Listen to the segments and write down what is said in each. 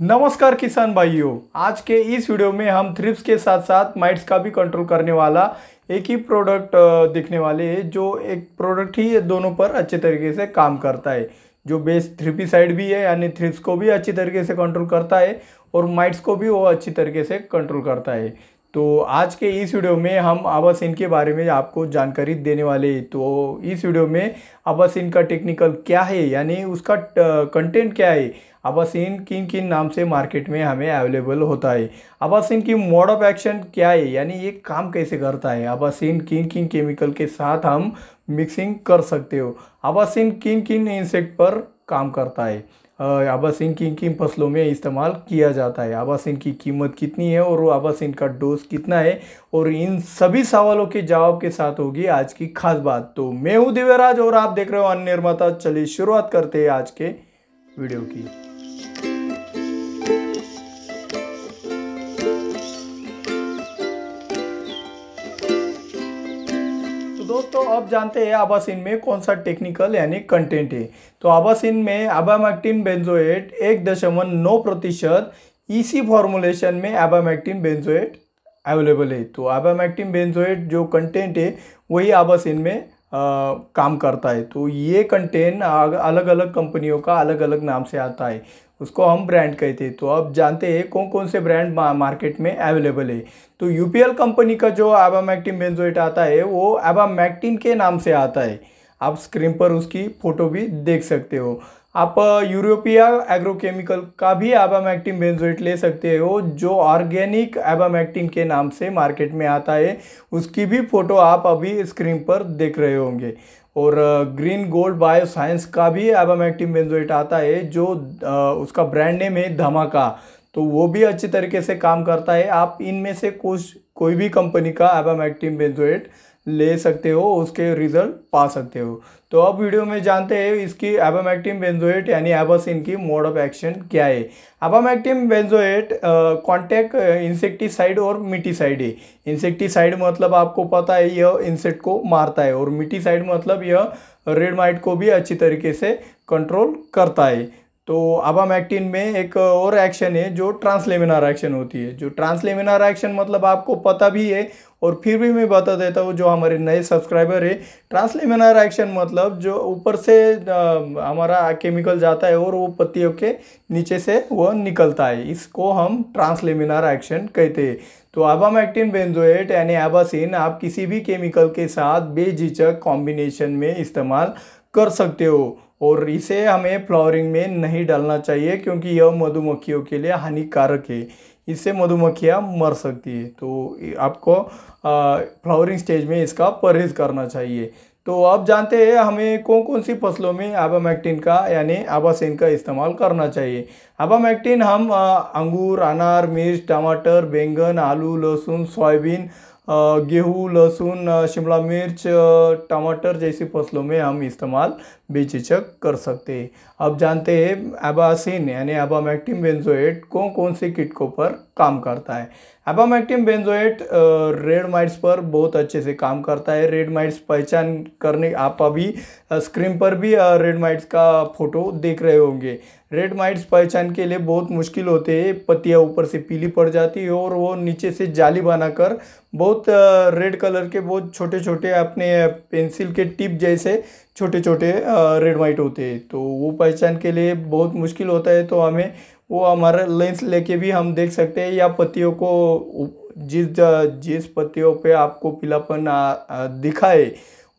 नमस्कार किसान भाइयों आज के इस वीडियो में हम थ्रिप्स के साथ साथ माइट्स का भी कंट्रोल करने वाला एक ही प्रोडक्ट देखने वाले हैं जो एक प्रोडक्ट ही दोनों पर अच्छे तरीके से काम करता है जो बेस थ्रिपी साइड भी है यानी थ्रिप्स को भी अच्छी तरीके से कंट्रोल करता है और माइट्स को भी वो अच्छी तरीके से कंट्रोल करता है तो आज के इस वीडियो में हम आवासीन के बारे में आपको जानकारी देने वाले तो इस वीडियो में आवासीन का टेक्निकल क्या है यानी उसका कंटेंट क्या है आवासीन किन किन नाम से मार्केट में हमें अवेलेबल होता है आवासीन की मोड ऑफ एक्शन क्या है यानी ये काम कैसे करता है आवासीन किन किन केमिकल के साथ हम मिक्सिंग कर सकते हो आवासीन किन किन इंसेक्ट पर काम करता है आबासिन किन किन फसलों में इस्तेमाल किया जाता है आबासिन की कीमत कितनी है और आबासिन का डोज कितना है और इन सभी सवालों के जवाब के साथ होगी आज की खास बात तो मैं हूँ दिव्यराज और आप देख रहे हो अन्य निर्माता चलिए शुरुआत करते हैं आज के वीडियो की दोस्तों अब जानते हैं आबासिन में कौन सा टेक्निकल यानी कंटेंट है तो आबासिन में एबामैक्टिन बेंजोएट एक दशमलव नौ प्रतिशत इसी e फॉर्मुलेशन में एबामैक्टिन बेंजोएट अवेलेबल है तो एबामैक्टिन बेंजोएट जो कंटेंट है वही आबासिन में आ, काम करता है तो ये कंटेन अलग अलग कंपनियों का अलग अलग नाम से आता है उसको हम ब्रांड कहते हैं तो अब जानते हैं कौन कौन से ब्रांड मार्केट में अवेलेबल है तो यू कंपनी का जो एबामैक्टिन बेंजोइट आता है वो एबामैक्टिन के नाम से आता है आप स्क्रीन पर उसकी फ़ोटो भी देख सकते हो आप यूरोपिया एग्रोकेमिकल का भी एबामैक्टिन बेंजोइट ले सकते हो जो ऑर्गेनिक एबामैक्टिन के नाम से मार्केट में आता है उसकी भी फ़ोटो आप अभी स्क्रीन पर देख रहे होंगे और ग्रीन गोल्ड बायोसाइंस का भी एबामैक्टिन बेंजोइट आता है जो उसका ब्रांड नेम है धमाका तो वो भी अच्छे तरीके से काम करता है आप इनमें से कुछ कोई भी कंपनी का एबामैक्टिन बेंजोइट ले सकते हो उसके रिजल्ट पा सकते हो तो अब वीडियो में जानते हैं इसकी एबामैक्टिम बेंजोएट यानी एबासिन की मोड ऑफ एक्शन क्या है एबामैक्टिम बेंजोएट कॉन्टैक्ट इंसेक्टिसाइड और मिटीसाइड है इंसेक्टिसाइड मतलब आपको पता है यह इंसेक्ट को मारता है और मिटीसाइड मतलब यह रेड माइट को भी अच्छी तरीके से कंट्रोल करता है तो आबाम एक्टिन में एक और एक्शन है जो ट्रांसलेमिनार एक्शन होती है जो ट्रांसलेमिनार एक्शन मतलब आपको पता भी है और फिर भी मैं बता देता हूँ जो हमारे नए सब्सक्राइबर है ट्रांसलेमिनार एक्शन मतलब जो ऊपर से हमारा केमिकल जाता है और वो पत्तियों के नीचे से वो निकलता है इसको हम ट्रांसलेमिनार एक्शन कहते हैं तो आबाम एक्टिन बेंजोएट यानी एबासिन आप किसी भी केमिकल के साथ बेझिझक कॉम्बिनेशन में इस्तेमाल कर सकते हो और इसे हमें फ्लावरिंग में नहीं डालना चाहिए क्योंकि यह मधुमक्खियों के लिए हानिकारक है इससे मधुमक्खियाँ मर सकती है तो आपको फ्लावरिंग स्टेज में इसका परहेज करना चाहिए तो आप जानते हैं हमें कौन कौन सी फसलों में आबामैक्टिन का यानी आबासेन का इस्तेमाल करना चाहिए आबामैक्टिन हम अंगूर अनार मिर्च टमाटर बैंगन आलू लहसुन सोयाबीन गेहूँ लहसुन शिमला मिर्च टमाटर जैसी फसलों में हम इस्तेमाल बेचिचक कर सकते हैं अब जानते हैं एबासिन यानी एबामैक्टिम बेंजोएट कौन कौन से किटकों पर काम करता है एपामैक्टिम बेंजोएट रेड माइट्स पर बहुत अच्छे से काम करता है रेड माइट्स पहचान करने आप अभी स्क्रीन पर भी रेड माइट्स का फोटो देख रहे होंगे रेड माइट्स पहचान के लिए बहुत मुश्किल होते हैं पत्तियाँ ऊपर से पीली पड़ जाती है और वो नीचे से जाली बनाकर बहुत रेड कलर के बहुत छोटे छोटे अपने पेंसिल के टिप जैसे छोटे छोटे रेड माइट होते हैं तो वो पहचान के लिए बहुत मुश्किल होता है तो हमें वो हमारा लेंस लेके भी हम देख सकते हैं या पत्तियों को जिस जिस पत्तियों पे आपको पीलापन दिखाए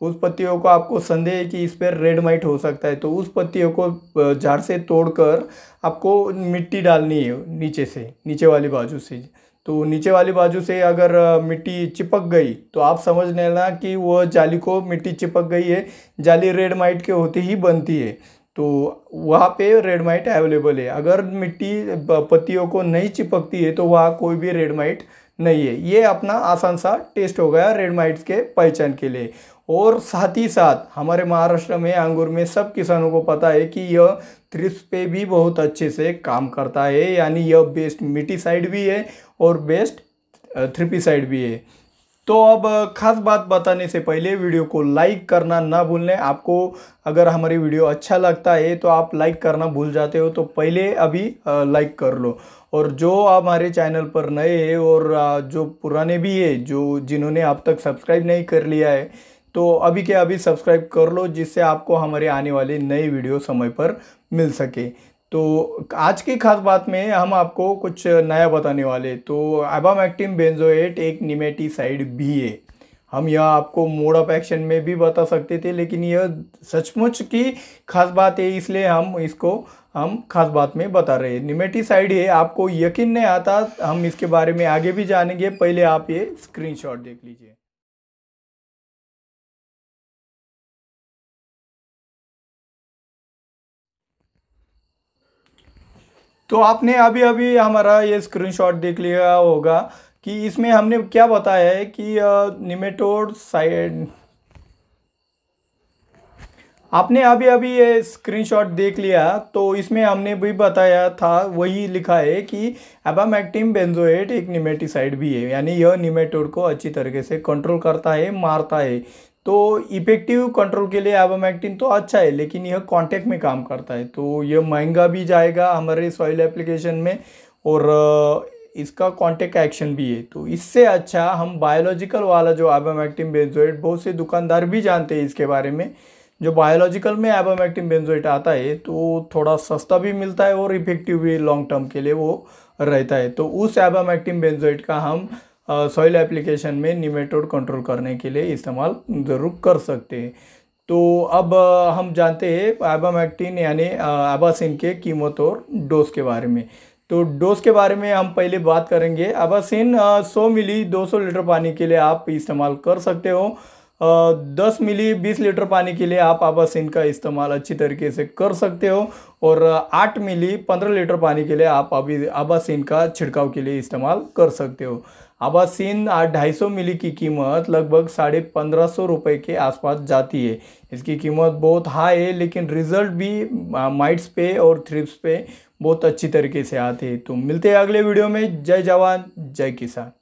उस पत्तियों को आपको संदेह है कि इस पर रेड माइट हो सकता है तो उस पत्तियों को झाड़ से तोड़कर आपको मिट्टी डालनी है नीचे से नीचे वाली बाजू से तो नीचे वाली बाजू से अगर मिट्टी चिपक गई तो आप समझ लेना कि वह जाली को मिट्टी चिपक गई है जाली रेड माइट के होते ही बनती है तो वहाँ पे रेड माइट अवेलेबल है अगर मिट्टी पत्तियों को नहीं चिपकती है तो वहाँ कोई भी रेड माइट नहीं है ये अपना आसान सा टेस्ट हो गया रेड माइट्स के पहचान के लिए और साथ ही साथ हमारे महाराष्ट्र में अंगूर में सब किसानों को पता है कि यह थ्रिप्स पे भी बहुत अच्छे से काम करता है यानी यह बेस्ट मिट्टी साइड भी है और बेस्ट थ्रिपी साइड भी है तो अब खास बात बताने से पहले वीडियो को लाइक करना ना भूलने आपको अगर हमारी वीडियो अच्छा लगता है तो आप लाइक करना भूल जाते हो तो पहले अभी लाइक कर लो और जो आप हमारे चैनल पर नए हैं और जो पुराने भी है जो जिन्होंने अब तक सब्सक्राइब नहीं कर लिया है तो अभी के अभी सब्सक्राइब कर लो जिससे आपको हमारे आने वाले नए वीडियो समय पर मिल सके तो आज की खास बात में हम आपको कुछ नया बताने वाले तो बेंजो बेंजोएट एक निमेटीसाइड भी है हम यह आपको मोड ऑफ एक्शन में भी बता सकते थे लेकिन यह सचमुच की खास बात है इसलिए हम इसको हम खास बात में बता रहे हैं निमेटीसाइड है आपको यकीन नहीं आता हम इसके बारे में आगे भी जानेंगे पहले आप ये स्क्रीनशॉट देख लीजिए तो आपने अभी अभी हमारा ये स्क्रीनशॉट देख लिया होगा कि इसमें हमने क्या बताया है कि निमेटोड साइड आपने अभी अभी ये स्क्रीनशॉट देख लिया तो इसमें हमने भी बताया था वही लिखा है कि एबामैक्टिम बेंजोएट एक निमेटिसाइड भी है यानी यह निमेटोड को अच्छी तरीके से कंट्रोल करता है मारता है तो इफेक्टिव कंट्रोल के लिए एवामैक्टिन तो अच्छा है लेकिन यह कॉन्टेक्ट में काम करता है तो यह महंगा भी जाएगा हमारे सॉइल एप्लीकेशन में और इसका कॉन्टेक्ट एक्शन भी है तो इससे अच्छा हम बायोलॉजिकल वाला जो एबामैक्टिन बेंजोइट बहुत से दुकानदार भी जानते हैं इसके बारे में जो बायोलॉजिकल में एबामैक्टिन बेंजोइट आता है तो थोड़ा सस्ता भी मिलता है और इफेक्टिव भी लॉन्ग टर्म के लिए वो रहता है तो उस एबामैक्टिन बेंजोइट का हम सॉइल एप्लीकेशन में निमेटोड कंट्रोल करने के लिए इस्तेमाल ज़रूर कर सकते हैं तो अब हम जानते हैं एबामैक्टिन यानी एबासिन के कीमत और डोज के बारे में तो डोज के बारे में हम पहले बात करेंगे एबासिन 100 मिली 200 लीटर पानी के लिए आप इस्तेमाल कर सकते हो दस मिली बीस लीटर पानी के लिए आप आबासिन का इस्तेमाल अच्छी तरीके से कर सकते हो और आठ मिली पंद्रह लीटर पानी के लिए आप अभी आबासिन का छिड़काव के लिए इस्तेमाल कर सकते हो आबासीन ढाई सौ मिली की कीमत लगभग साढ़े पंद्रह सौ रुपये के आसपास जाती है इसकी कीमत बहुत हाई है लेकिन रिजल्ट भी माइट्स पे और थ्रिप्स पे बहुत अच्छी तरीके से आते हैं तो मिलते हैं अगले वीडियो में जय जवान जय किसान